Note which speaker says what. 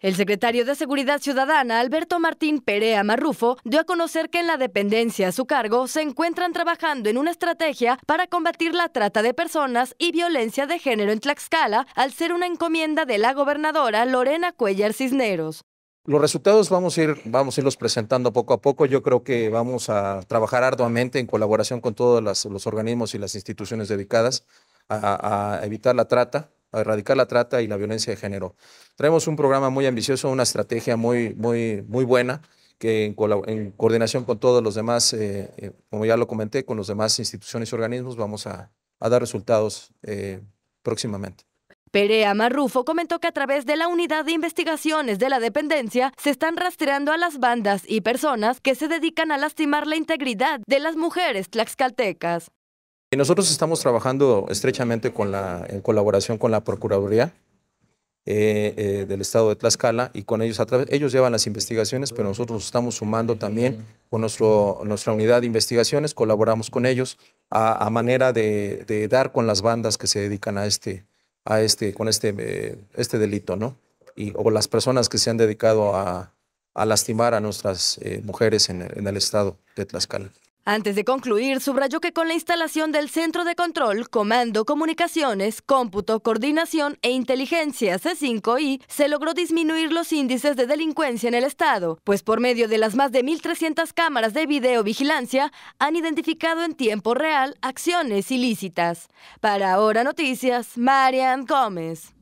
Speaker 1: El secretario de Seguridad Ciudadana, Alberto Martín Perea Marrufo, dio a conocer que en la dependencia a su cargo se encuentran trabajando en una estrategia para combatir la trata de personas y violencia de género en Tlaxcala, al ser una encomienda de la gobernadora Lorena Cuellar Cisneros.
Speaker 2: Los resultados vamos a, ir, vamos a irlos presentando poco a poco. Yo creo que vamos a trabajar arduamente en colaboración con todos los organismos y las instituciones dedicadas a evitar la trata a erradicar la trata y la violencia de género. Traemos un programa muy ambicioso, una estrategia muy, muy, muy buena que en, coordinación con todos los demás, eh, eh, como ya lo comenté, con los demás instituciones y organismos, vamos a, dar resultados eh, próximamente.
Speaker 1: Perea Marrufo comentó que a través de la unidad de investigaciones de la dependencia se están rastreando a las bandas y personas que se dedican a lastimar la integridad de las mujeres tlaxcaltecas.
Speaker 2: Nosotros estamos trabajando estrechamente con la, en colaboración con la Procuraduría eh, eh, del Estado de Tlaxcala y con ellos a través, ellos llevan las investigaciones, pero nosotros estamos sumando también con nuestra unidad de investigaciones, colaboramos con ellos a, manera de, dar con las bandas que se dedican a este, a este, con este, eh, este delito, ¿no? Y, o las personas que se han dedicado a, lastimar a nuestras mujeres en en el estado de Tlaxcala.
Speaker 1: Antes de concluir, subrayó que con la instalación del Centro de Control, Comando, Comunicaciones, Cómputo, Coordinación e Inteligencia C5I, se logró disminuir los índices de delincuencia en el Estado, pues por medio de las más de 1.300 cámaras de videovigilancia han identificado en tiempo real acciones ilícitas. Para Ahora Noticias, Marian Gómez.